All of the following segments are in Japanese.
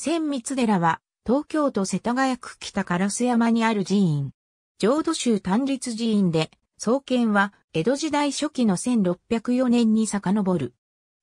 千光寺は、東京都世田谷区北烏山にある寺院。浄土宗単立寺院で、創建は江戸時代初期の1604年に遡る。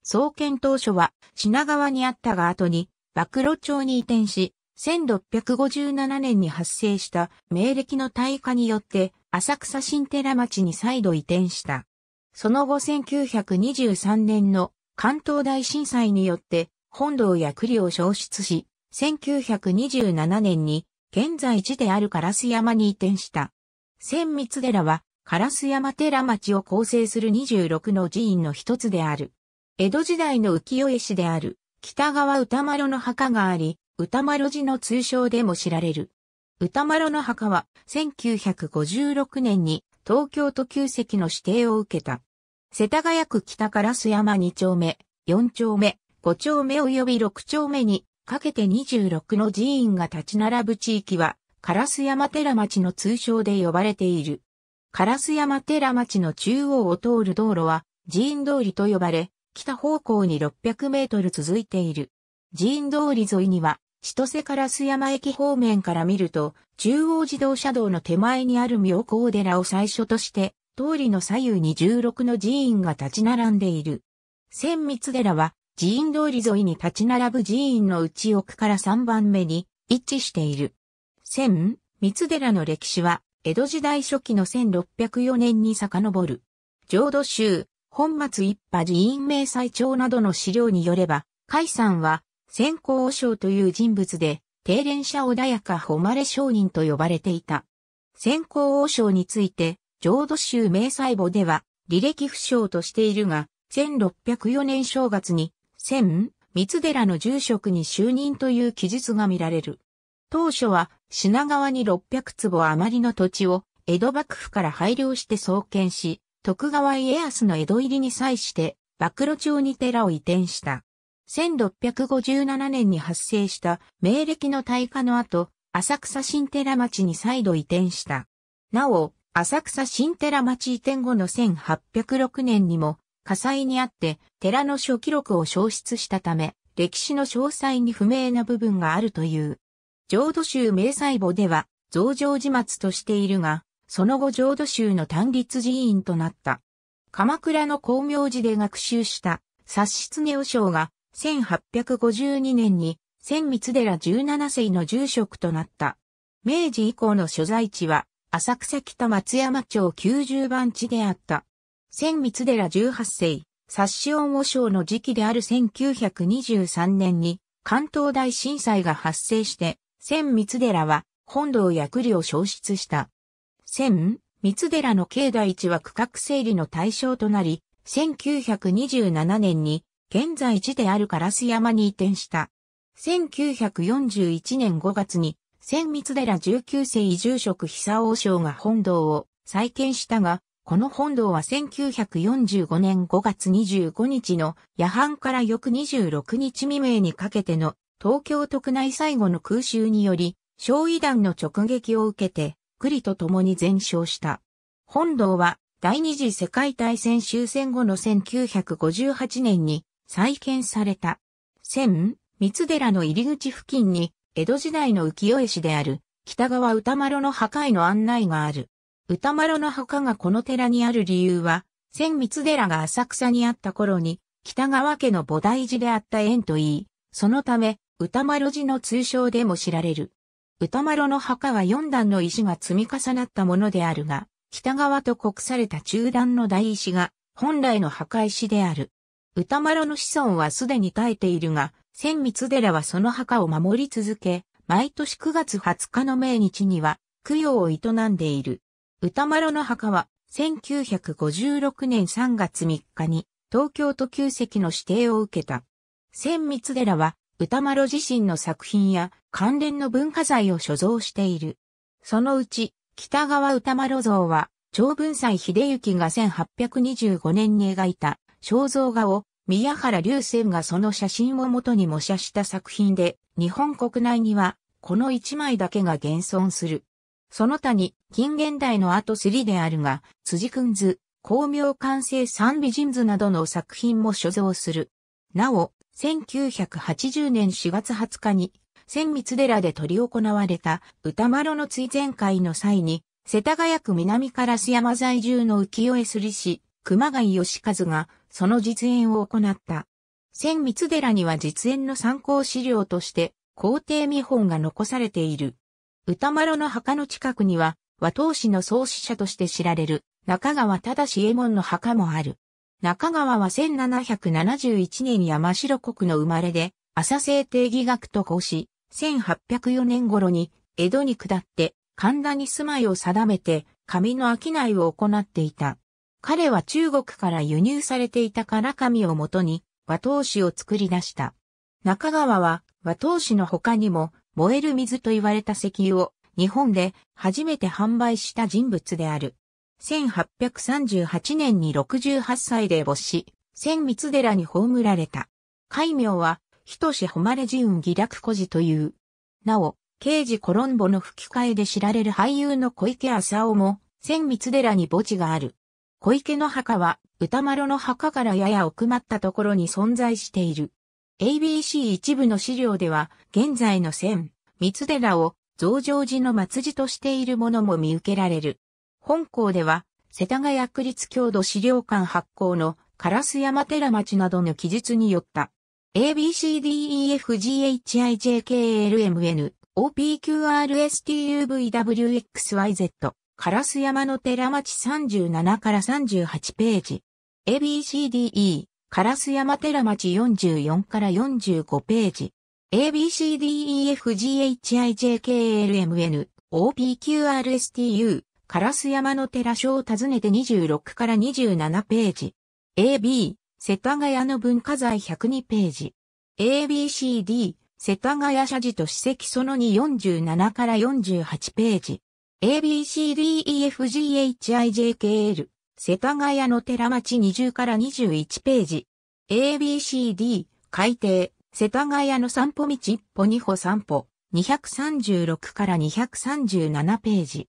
創建当初は品川にあったが後に、幕露町に移転し、1657年に発生した明暦の大火によって、浅草新寺町に再度移転した。その後1923年の関東大震災によって、本堂や栗を消失し、1927年に現在地である烏山に移転した。千光寺は烏山寺町を構成する26の寺院の一つである。江戸時代の浮世絵師である北川歌丸の墓があり、歌丸寺の通称でも知られる。歌丸の墓は1956年に東京都旧跡の指定を受けた。世田谷区北烏山2丁目、4丁目、5丁目及び6丁目にかけて26の寺院が立ち並ぶ地域は、烏山寺町の通称で呼ばれている。烏山寺町の中央を通る道路は、寺院通りと呼ばれ、北方向に600メートル続いている。寺院通り沿いには、千歳烏山駅方面から見ると、中央自動車道の手前にある妙高寺を最初として、通りの左右に16の寺院が立ち並んでいる。千密寺は、寺院通り沿いに立ち並ぶ寺院の内奥から3番目に位置している。千、三寺の歴史は、江戸時代初期の1604年に遡る。浄土宗、本末一派寺院明細帳などの資料によれば、海んは、先行和尚という人物で、定連者穏やか誉れ商人と呼ばれていた。先行和尚について、浄土宗明細簿では、履歴不詳としているが、1604年正月に、千、三寺の住職に就任という記述が見られる。当初は品川に600坪余りの土地を江戸幕府から配慮して創建し、徳川家康の江戸入りに際して、幕露町に寺を移転した。1657年に発生した明暦の大火の後、浅草新寺町に再度移転した。なお、浅草新寺町移転後の1806年にも火災にあって寺の書記録を消失したため、歴史の詳細に不明な部分があるという。浄土宗明細簿では、増上寺末としているが、その後浄土宗の単立寺院となった。鎌倉の光明寺で学習した殺室ネオ将が1852年に千光寺17世の住職となった。明治以降の所在地は浅草北松山町90番地であった。千光寺十八世、殺死恩和尚の時期である1923年に関東大震災が発生して、千光寺は本堂役理を消失した。千光寺の境内地は区画整理の対象となり、1927年に現在地である烏山に移転した。1941年5月に、千光寺19世移住職久王将が本堂を再建したが、この本堂は1945年5月25日の夜半から翌26日未明にかけての東京都区内最後の空襲により、焼夷弾の直撃を受けて、栗と共に全焼した。本堂は第二次世界大戦終戦後の1958年に再建された。千、三寺の入り口付近に江戸時代の浮世絵師である北川歌丸の破壊の案内がある。歌丸の墓がこの寺にある理由は、千光寺が浅草にあった頃に、北川家の菩提寺であった縁といい、そのため、歌丸寺の通称でも知られる。歌丸の墓は四段の石が積み重なったものであるが、北川と国された中段の大石が、本来の墓石である。歌丸の子孫はすでに耐えているが、千光寺はその墓を守り続け、毎年9月20日の命日には、供養を営んでいる。歌丸の墓は、1956年3月3日に、東京都旧跡の指定を受けた。千光寺は、歌丸自身の作品や関連の文化財を所蔵している。そのうち、北川歌丸像は、長文斎秀行が1825年に描いた肖像画を宮原流星がその写真を元に模写した作品で、日本国内にはこの一枚だけが現存する。その他に、近現代の後3であるが、辻くん図、光明完成三美人図などの作品も所蔵する。なお、1980年4月20日に、千光寺で取り行われた歌丸の追善会の際に、世田谷区南烏山在住の浮世絵すり師、熊谷義和が、その実演を行った。千光寺には実演の参考資料として、皇帝見本が残されている。歌丸の墓の近くには、和当市の創始者として知られる中川忠志右衛門の墓もある。中川は1771年山城国の生まれで、朝聖定義学と交し、1804年頃に江戸に下って神田に住まいを定めて紙の商いを行っていた。彼は中国から輸入されていたから紙をもとに和当市を作り出した。中川は和当市の他にも燃える水と言われた石油を日本で初めて販売した人物である。1838年に68歳で没し、千光寺に葬られた。戒名は、人志誉寺運義楽孤児という。なお、刑事コロンボの吹き替えで知られる俳優の小池浅尾も、千光寺に墓地がある。小池の墓は、歌丸の墓からやや奥まったところに存在している。ABC 一部の資料では、現在の千、三寺を増上寺の末寺としているものも見受けられる。本校では、世田谷区立郷土資料館発行のカラス山寺町などの記述によった ABCDEFGHIJKLMN OPQRSTUVWXYZ カラス山の寺町37から38ページ ABCDE 烏山寺町44から45ページ。ABCDEFGHIJKLMN OPQRSTU 烏山の寺所を訪ねて26から27ページ。AB 世田谷の文化財102ページ。ABCD 世田谷社寺と史跡その2 47から48ページ。ABCDEFGHIJKL 世田谷の寺町20から21ページ。ABCD、海底、世田谷の散歩道1歩2歩3歩、236から237ページ。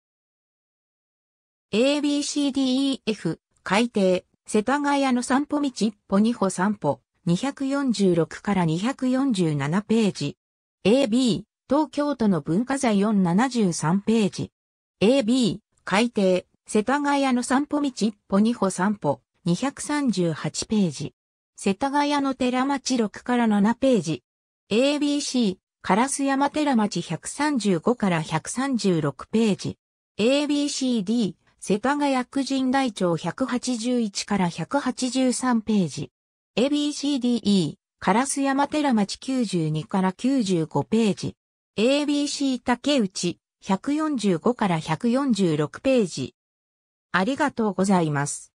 ABCDEF、海底、世田谷の散歩道1歩2歩3歩、246から247ページ。AB、東京都の文化財473ページ。AB、海底、世田谷の散歩道一歩二歩三歩、238ページ。世田谷の寺町6から7ページ。ABC、烏山寺町135から136ページ。ABCD、世田谷区人大町181から183ページ。ABCDE、烏山寺町92から95ページ。ABC 竹内、145から146ページ。ありがとうございます。